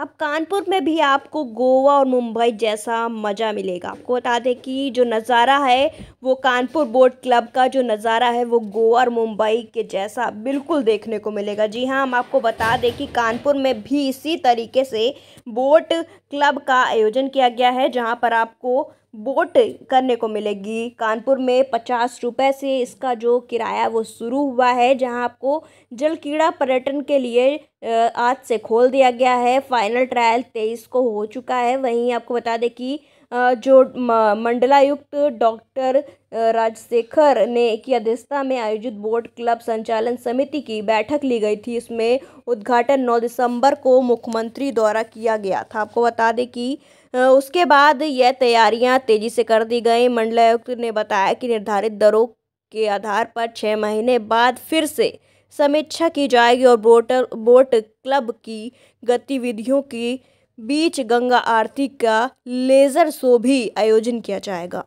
अब कानपुर में भी आपको गोवा और मुंबई जैसा मज़ा मिलेगा आपको बता दें कि जो नज़ारा है वो कानपुर बोट क्लब का जो नज़ारा है वो गोवा और मुंबई के जैसा बिल्कुल देखने को मिलेगा जी हाँ हम आपको बता दें कि कानपुर में भी इसी तरीके से बोट क्लब का आयोजन किया गया है जहाँ पर आपको बोट करने को मिलेगी कानपुर में पचास रुपये से इसका जो किराया वो शुरू हुआ है जहां आपको जलकीड़ा पर्यटन के लिए आज से खोल दिया गया है फाइनल ट्रायल तेईस को हो चुका है वहीं आपको बता दें कि जो मंडलायुक्त डॉक्टर राजशेखर ने की अध्यक्षता में आयोजित बोर्ड क्लब संचालन समिति की बैठक ली गई थी इसमें उद्घाटन 9 दिसंबर को मुख्यमंत्री द्वारा किया गया था आपको बता दें कि उसके बाद यह तैयारियां तेजी से कर दी गई मंडलायुक्त ने बताया कि निर्धारित दरों के आधार पर छः महीने बाद फिर से समीक्षा की जाएगी और बोट बोट क्लब की गतिविधियों की बीच गंगा आरती का लेजर शो भी आयोजन किया जाएगा